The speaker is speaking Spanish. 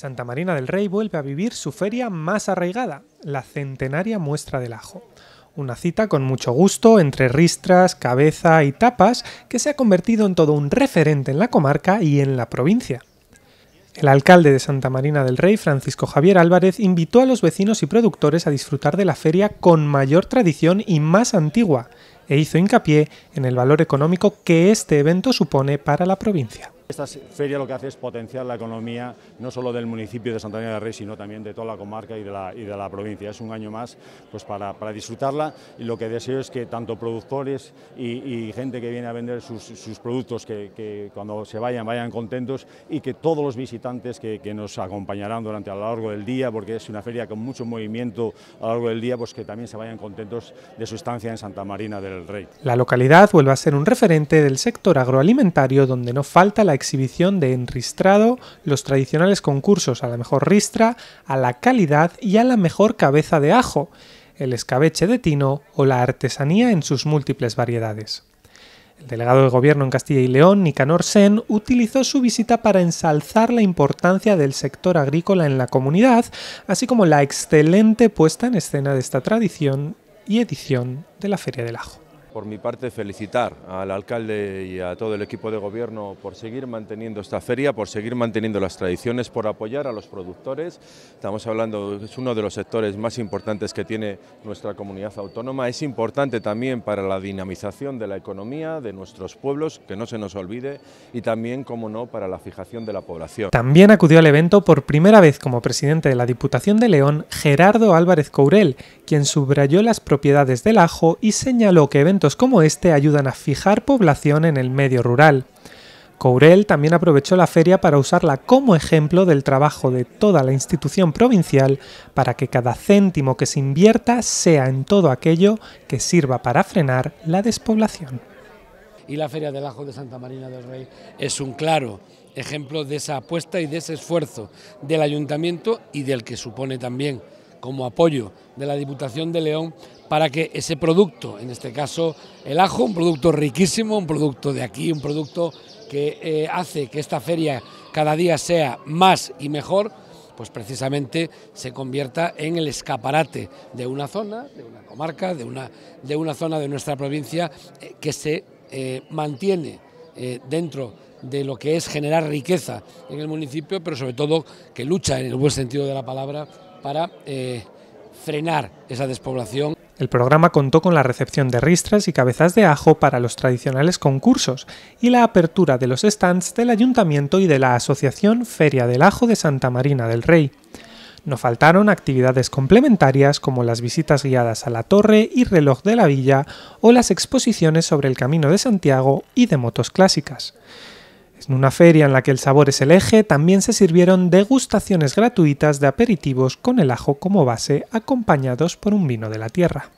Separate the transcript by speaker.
Speaker 1: Santa Marina del Rey vuelve a vivir su feria más arraigada, la centenaria muestra del ajo. Una cita con mucho gusto entre ristras, cabeza y tapas que se ha convertido en todo un referente en la comarca y en la provincia. El alcalde de Santa Marina del Rey, Francisco Javier Álvarez, invitó a los vecinos y productores a disfrutar de la feria con mayor tradición y más antigua, e hizo hincapié en el valor económico que este evento supone para la provincia.
Speaker 2: Esta feria lo que hace es potenciar la economía no solo del municipio de Santa María del Rey, sino también de toda la comarca y de la, provincia. Es un año más pues, para, disfrutarla y lo que deseo es que tanto productores y, gente que viene a vender sus, productos, que, cuando se vayan, vayan contentos y que todos los visitantes que, nos acompañarán durante a lo largo del día, porque es una feria con mucho movimiento a lo largo del día, pues que también se vayan contentos de su estancia en Santa Marina del Rey.
Speaker 1: La localidad vuelve a ser un referente del sector agroalimentario donde no falta la exhibición de enristrado, los tradicionales concursos a la mejor ristra, a la calidad y a la mejor cabeza de ajo, el escabeche de tino o la artesanía en sus múltiples variedades. El delegado de gobierno en Castilla y León, Nicanor Sen, utilizó su visita para ensalzar la importancia del sector agrícola en la comunidad, así como la excelente puesta en escena de esta tradición y edición de la Feria del Ajo.
Speaker 3: Por mi parte, felicitar al alcalde y a todo el equipo de gobierno por seguir manteniendo esta feria, por seguir manteniendo las tradiciones, por apoyar a los productores. Estamos hablando, es uno de los sectores más importantes que tiene nuestra comunidad autónoma. Es importante también para la dinamización de la economía de nuestros pueblos, que no se nos olvide, y también, como no, para la fijación de la población. También
Speaker 1: acudió al evento por primera vez como presidente de la Diputación de León, Gerardo Álvarez Courel, quien subrayó las propiedades del ajo y señaló que eventos como este ayudan a fijar población en el medio rural. Courel también aprovechó la feria para usarla como ejemplo del trabajo de toda la institución provincial para que cada céntimo que se invierta sea en todo aquello que sirva para frenar la despoblación.
Speaker 4: Y la Feria del Ajo de Santa Marina del Rey es un claro ejemplo de esa apuesta y de ese esfuerzo del ayuntamiento y del que supone también como apoyo de la Diputación de León para que ese producto, en este caso el ajo, un producto riquísimo, un producto de aquí, un producto que eh, hace que esta feria cada día sea más y mejor, pues precisamente se convierta en el escaparate de una zona, de una comarca, de una, de una zona de nuestra provincia eh, que se eh, mantiene dentro de lo que es generar riqueza en el municipio, pero sobre todo que lucha en el buen sentido de la palabra para eh, frenar esa despoblación.
Speaker 1: El programa contó con la recepción de ristras y cabezas de ajo para los tradicionales concursos y la apertura de los stands del ayuntamiento y de la Asociación Feria del Ajo de Santa Marina del Rey. No faltaron actividades complementarias como las visitas guiadas a la torre y reloj de la villa o las exposiciones sobre el Camino de Santiago y de motos clásicas. En una feria en la que el sabor es el eje, también se sirvieron degustaciones gratuitas de aperitivos con el ajo como base acompañados por un vino de la tierra.